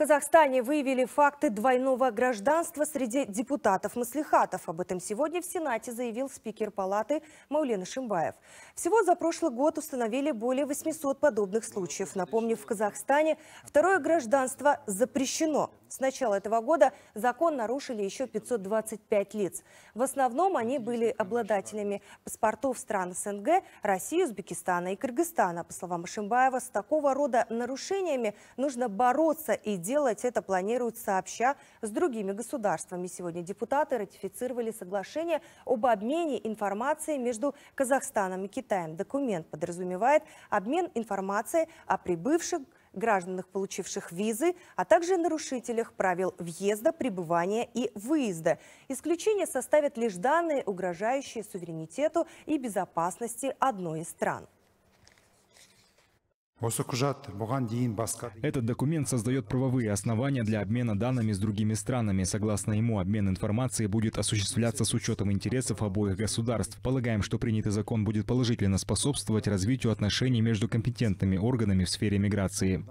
Казахстане выявили факты двойного гражданства среди депутатов-маслихатов. Об этом сегодня в Сенате заявил спикер палаты Маулин Шимбаев. Всего за прошлый год установили более 800 подобных случаев. Напомню, в Казахстане второе гражданство запрещено. С начала этого года закон нарушили еще 525 лиц. В основном они были обладателями паспортов стран СНГ, России, Узбекистана и Кыргызстана. По словам Шимбаева, с такого рода нарушениями нужно бороться и делать это планируют сообща с другими государствами. Сегодня депутаты ратифицировали соглашение об обмене информации между Казахстаном и Китаем. Документ подразумевает обмен информацией о прибывших гражданах, получивших визы, а также нарушителях правил въезда, пребывания и выезда. Исключение составят лишь данные, угрожающие суверенитету и безопасности одной из стран. Этот документ создает правовые основания для обмена данными с другими странами. Согласно ему, обмен информацией будет осуществляться с учетом интересов обоих государств. Полагаем, что принятый закон будет положительно способствовать развитию отношений между компетентными органами в сфере миграции.